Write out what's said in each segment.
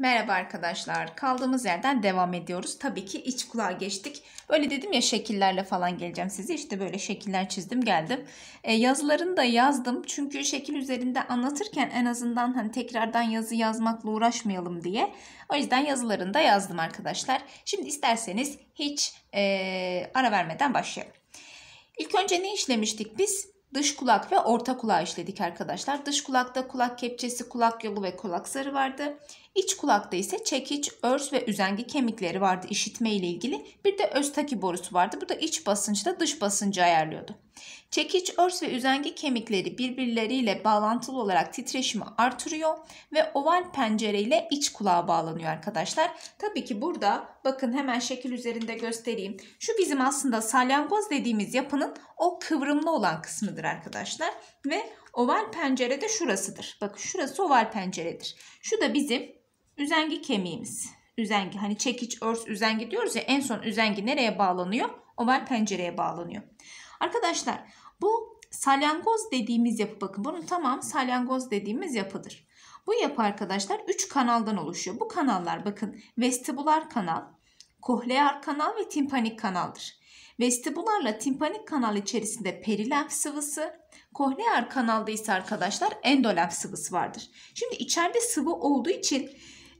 Merhaba arkadaşlar. Kaldığımız yerden devam ediyoruz. Tabii ki iç kulağa geçtik. Böyle dedim ya şekillerle falan geleceğim size. İşte böyle şekiller çizdim geldim. E, yazılarını da yazdım. Çünkü şekil üzerinde anlatırken en azından hani tekrardan yazı yazmakla uğraşmayalım diye. O yüzden yazılarını da yazdım arkadaşlar. Şimdi isterseniz hiç e, ara vermeden başlayalım. İlk önce ne işlemiştik biz? Dış kulak ve orta kulağı işledik arkadaşlar. Dış kulakta kulak kepçesi, kulak yolu ve kulak zarı vardı. İç kulakta ise çekiç, örs ve üzengi kemikleri vardı işitme ile ilgili. Bir de östaki borusu vardı. Bu da iç basınçla dış basıncı ayarlıyordu. Çekiç, örs ve üzengi kemikleri birbirleriyle bağlantılı olarak titreşimi artırıyor ve oval pencereyle iç kulağa bağlanıyor arkadaşlar. Tabii ki burada bakın hemen şekil üzerinde göstereyim. Şu bizim aslında salyangoz dediğimiz yapının o kıvrımlı olan kısmıdır arkadaşlar. Ve oval pencere de şurasıdır. Bakın şurası oval penceredir. Şu da bizim üzengi kemiğimiz. Üzengi hani çekiç, örs, üzengi diyoruz ya en son üzengi nereye bağlanıyor? Oval pencereye bağlanıyor. Arkadaşlar bu salyangoz dediğimiz yapı bakın bunun tamam salyangoz dediğimiz yapıdır. Bu yapı arkadaşlar 3 kanaldan oluşuyor. Bu kanallar bakın vestibular kanal, kohlear kanal ve timpanik kanaldır. Vestibularla timpanik kanal içerisinde perilenf sıvısı, kohlear kanalda ise arkadaşlar endolenf sıvısı vardır. Şimdi içeride sıvı olduğu için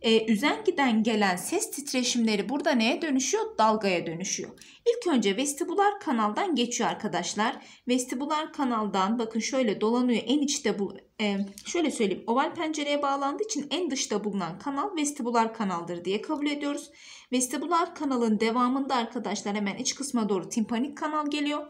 e, üzengiden gelen ses titreşimleri burada neye dönüşüyor? Dalgaya dönüşüyor. İlk önce vestibular kanaldan geçiyor arkadaşlar. Vestibular kanaldan bakın şöyle dolanıyor. En içte bu e, şöyle söyleyeyim. Oval pencereye bağlandığı için en dışta bulunan kanal vestibular kanaldır diye kabul ediyoruz. Vestibular kanalın devamında arkadaşlar hemen iç kısma doğru timpanik kanal geliyor.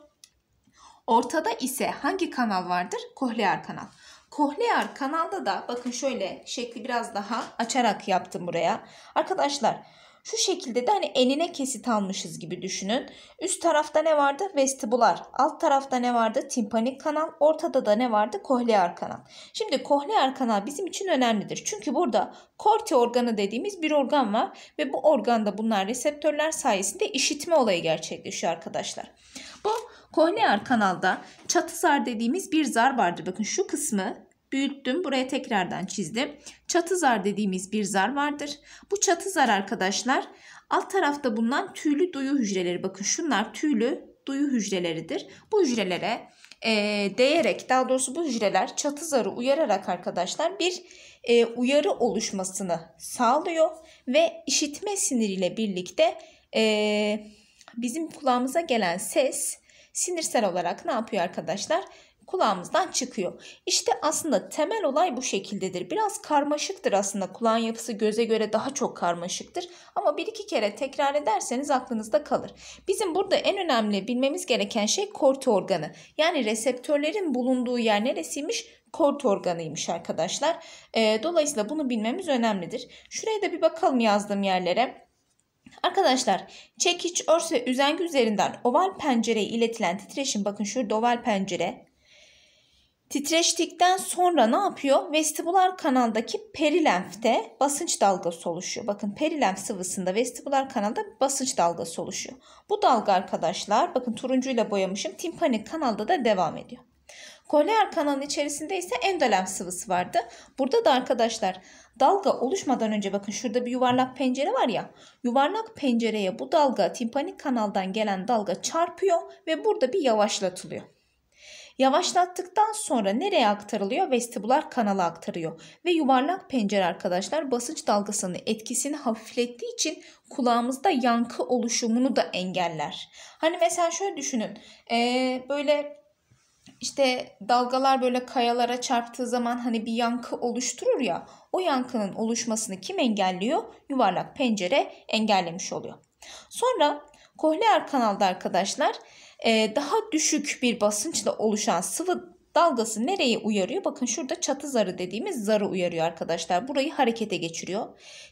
Ortada ise hangi kanal vardır? Kohlear kanal. Kohlear kanalda da bakın şöyle şekli biraz daha açarak yaptım buraya. Arkadaşlar şu şekilde de hani enine kesit almışız gibi düşünün. Üst tarafta ne vardı? Vestibular. Alt tarafta ne vardı? Timpanik kanal. Ortada da ne vardı? Kohlear kanal. Şimdi kohlear kanal bizim için önemlidir. Çünkü burada korti organı dediğimiz bir organ var ve bu organda bunlar reseptörler sayesinde işitme olayı gerçekleşiyor arkadaşlar. Bu Korneal kanalda çatı zar dediğimiz bir zar vardır. Bakın şu kısmı büyüttüm. Buraya tekrardan çizdim. Çatı zar dediğimiz bir zar vardır. Bu çatı zar arkadaşlar alt tarafta bulunan tüylü duyu hücreleri. Bakın şunlar tüylü duyu hücreleridir. Bu hücrelere e, değerek daha doğrusu bu hücreler çatı zarı uyararak arkadaşlar bir e, uyarı oluşmasını sağlıyor ve işitme siniriyle birlikte e, bizim kulağımıza gelen ses sinirsel olarak ne yapıyor arkadaşlar? kulağımızdan çıkıyor. İşte aslında temel olay bu şekildedir. Biraz karmaşıktır aslında kulağın yapısı göze göre daha çok karmaşıktır. Ama bir iki kere tekrar ederseniz aklınızda kalır. Bizim burada en önemli bilmemiz gereken şey kort organı. Yani reseptörlerin bulunduğu yer neresiymiş? Kort organıymış arkadaşlar. E, dolayısıyla bunu bilmemiz önemlidir. Şuraya da bir bakalım yazdığım yerlere. Arkadaşlar çekiç, örs ve üzengi üzerinden oval pencereye iletilen titreşim bakın şurada oval pencere Titreştikten sonra ne yapıyor? Vestibular kanaldaki perilenfte basınç dalgası oluşuyor. Bakın perilenf sıvısında vestibular kanalda basınç dalgası oluşuyor. Bu dalga arkadaşlar bakın turuncuyla boyamışım timpanik kanalda da devam ediyor. Koleer kanalının içerisinde ise endolem sıvısı vardı. Burada da arkadaşlar dalga oluşmadan önce bakın şurada bir yuvarlak pencere var ya. Yuvarlak pencereye bu dalga timpanik kanaldan gelen dalga çarpıyor ve burada bir yavaşlatılıyor. Yavaşlattıktan sonra nereye aktarılıyor? Vestibular kanala aktarıyor. Ve yuvarlak pencere arkadaşlar basınç dalgasının etkisini hafiflettiği için kulağımızda yankı oluşumunu da engeller. Hani mesela şöyle düşünün. Ee, böyle işte dalgalar böyle kayalara çarptığı zaman hani bir yankı oluşturur ya o yankının oluşmasını kim engelliyor? Yuvarlak pencere engellemiş oluyor. Sonra kohleer kanalda arkadaşlar ee, daha düşük bir basınçla oluşan sıvı dalgası nereye uyarıyor? Bakın şurada çatı zarı dediğimiz zarı uyarıyor arkadaşlar. Burayı harekete geçiriyor.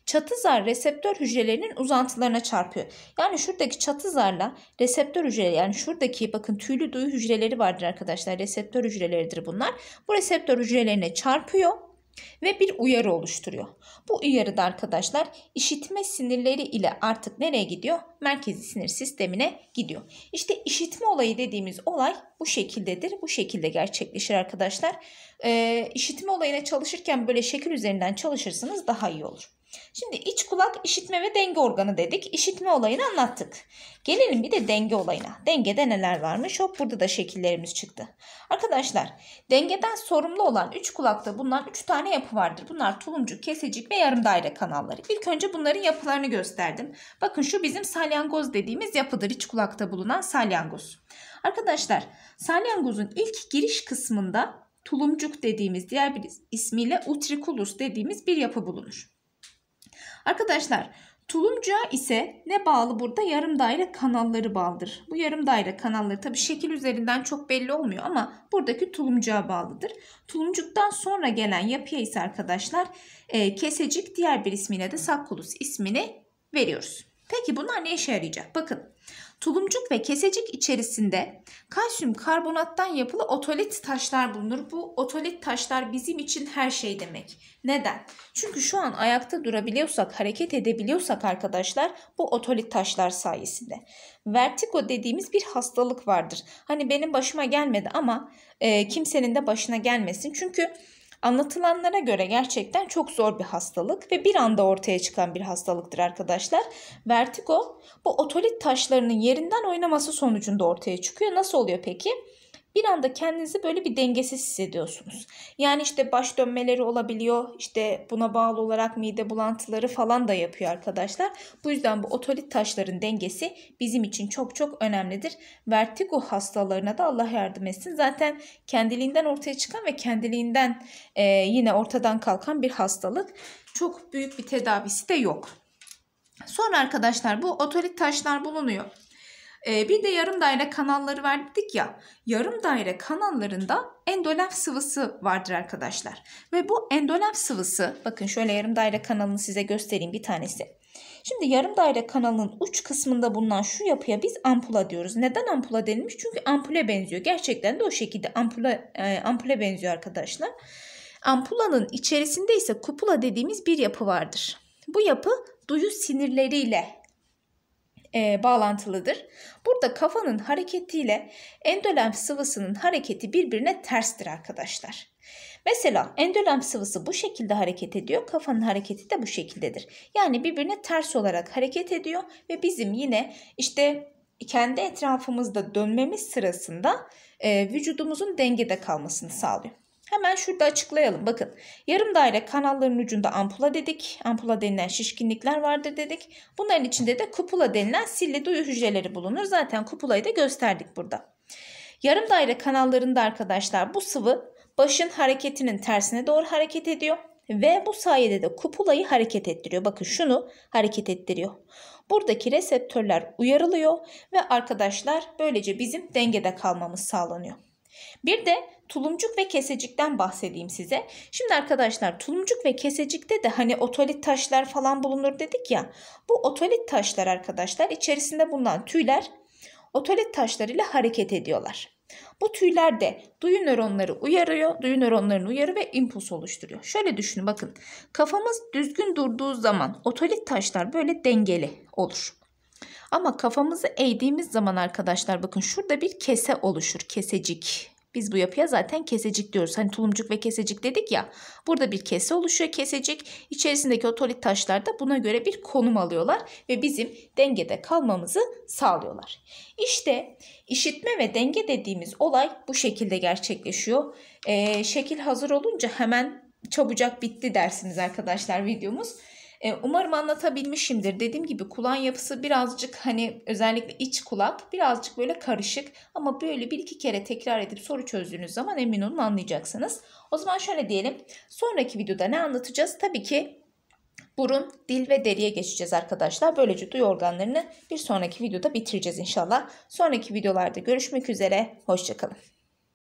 Çatı zar reseptör hücrelerinin uzantılarına çarpıyor. Yani şuradaki çatı zarla reseptör hücreleri yani şuradaki bakın tüylü duyu hücreleri vardır arkadaşlar. Reseptör hücreleridir bunlar. Bu reseptör hücrelerine çarpıyor ve bir uyarı oluşturuyor. Bu uyarıda arkadaşlar işitme sinirleri ile artık nereye gidiyor? Merkezi sinir sistemine gidiyor. İşte işitme olayı dediğimiz olay bu şekildedir. Bu şekilde gerçekleşir arkadaşlar. Ee, işitme olayına çalışırken böyle şekil üzerinden çalışırsanız daha iyi olur. Şimdi iç kulak işitme ve denge organı dedik. İşitme olayını anlattık. Gelelim bir de denge olayına. Dengede neler varmış? Hop burada da şekillerimiz çıktı. Arkadaşlar dengeden sorumlu olan üç kulakta bulunan üç tane yapı vardır. Bunlar tulumcuk, kesecik ve yarım daire kanalları. İlk önce bunların yapılarını gösterdim. Bakın şu bizim salyangoz dediğimiz yapıdır. İç kulakta bulunan salyangoz. Arkadaşlar salyangozun ilk giriş kısmında tulumcuk dediğimiz diğer bir ismiyle utriculus dediğimiz bir yapı bulunur. Arkadaşlar tulumca ise ne bağlı burada? Yarım daire kanalları bağlıdır. Bu yarım daire kanalları tabii şekil üzerinden çok belli olmuyor ama buradaki tulumcuğa bağlıdır. Tulumcuktan sonra gelen yapıya ise arkadaşlar e, kesecik diğer bir ismiyle de sakkulus ismini veriyoruz. Peki bunlar ne işe yarayacak? Bakın Tulumcuk ve kesecik içerisinde kalsiyum karbonattan yapılı otolit taşlar bulunur. Bu otolit taşlar bizim için her şey demek. Neden? Çünkü şu an ayakta durabiliyorsak, hareket edebiliyorsak arkadaşlar bu otolit taşlar sayesinde. Vertigo dediğimiz bir hastalık vardır. Hani benim başıma gelmedi ama e, kimsenin de başına gelmesin. Çünkü Anlatılanlara göre gerçekten çok zor bir hastalık ve bir anda ortaya çıkan bir hastalıktır arkadaşlar. Vertigo bu otolit taşlarının yerinden oynaması sonucunda ortaya çıkıyor. Nasıl oluyor peki? bir anda kendinizi böyle bir dengesiz hissediyorsunuz. Yani işte baş dönmeleri olabiliyor. İşte buna bağlı olarak mide bulantıları falan da yapıyor arkadaşlar. Bu yüzden bu otolit taşların dengesi bizim için çok çok önemlidir. Vertigo hastalarına da Allah yardım etsin. Zaten kendiliğinden ortaya çıkan ve kendiliğinden e, yine ortadan kalkan bir hastalık. Çok büyük bir tedavisi de yok. Sonra arkadaşlar bu otolit taşlar bulunuyor. Ee, bir de yarım daire kanalları verdik ya. Yarım daire kanallarında endolef sıvısı vardır arkadaşlar. Ve bu endolef sıvısı bakın şöyle yarım daire kanalını size göstereyim bir tanesi. Şimdi yarım daire kanalının uç kısmında bulunan şu yapıya biz ampula diyoruz. Neden ampula denilmiş? Çünkü ampule benziyor. Gerçekten de o şekilde ampula e, ampule benziyor arkadaşlar. Ampulanın içerisinde ise kupula dediğimiz bir yapı vardır. Bu yapı duyu sinirleriyle e, bağlantılıdır. Burada kafanın hareketiyle endolem sıvısının hareketi birbirine terstir arkadaşlar. Mesela endolem sıvısı bu şekilde hareket ediyor, kafanın hareketi de bu şekildedir. Yani birbirine ters olarak hareket ediyor ve bizim yine işte kendi etrafımızda dönmemiz sırasında e, vücudumuzun dengede kalmasını sağlıyor. Hemen şurada açıklayalım. Bakın yarım daire kanalların ucunda ampula dedik. Ampula denilen şişkinlikler vardır dedik. Bunların içinde de kupula denilen silli duyu hücreleri bulunur. Zaten kupulayı da gösterdik burada. Yarım daire kanallarında arkadaşlar bu sıvı başın hareketinin tersine doğru hareket ediyor. Ve bu sayede de kupulayı hareket ettiriyor. Bakın şunu hareket ettiriyor. Buradaki reseptörler uyarılıyor ve arkadaşlar böylece bizim dengede kalmamız sağlanıyor. Bir de tulumcuk ve kesecikten bahsedeyim size. Şimdi arkadaşlar tulumcuk ve kesecikte de hani otolit taşlar falan bulunur dedik ya. Bu otolit taşlar arkadaşlar içerisinde bulunan tüyler otolit taşlarıyla hareket ediyorlar. Bu tüyler de duyu nöronları uyarıyor, duyu nöronlarını uyarı ve impuls oluşturuyor. Şöyle düşünün bakın kafamız düzgün durduğu zaman otolit taşlar böyle dengeli olur. Ama kafamızı eğdiğimiz zaman arkadaşlar bakın şurada bir kese oluşur, kesecik. Biz bu yapıya zaten kesecik diyoruz. Hani tulumcuk ve kesecik dedik ya. Burada bir kese oluşuyor kesecik. İçerisindeki otolit taşlar da buna göre bir konum alıyorlar ve bizim dengede kalmamızı sağlıyorlar. İşte işitme ve denge dediğimiz olay bu şekilde gerçekleşiyor. Ee, şekil hazır olunca hemen çabucak bitti dersiniz arkadaşlar videomuz. E, umarım anlatabilmişimdir. Dediğim gibi kulağın yapısı birazcık hani özellikle iç kulak birazcık böyle karışık ama böyle bir iki kere tekrar edip soru çözdüğünüz zaman emin olun anlayacaksınız. O zaman şöyle diyelim. Sonraki videoda ne anlatacağız? Tabii ki burun, dil ve deriye geçeceğiz arkadaşlar. Böylece duyu organlarını bir sonraki videoda bitireceğiz inşallah. Sonraki videolarda görüşmek üzere. Hoşçakalın.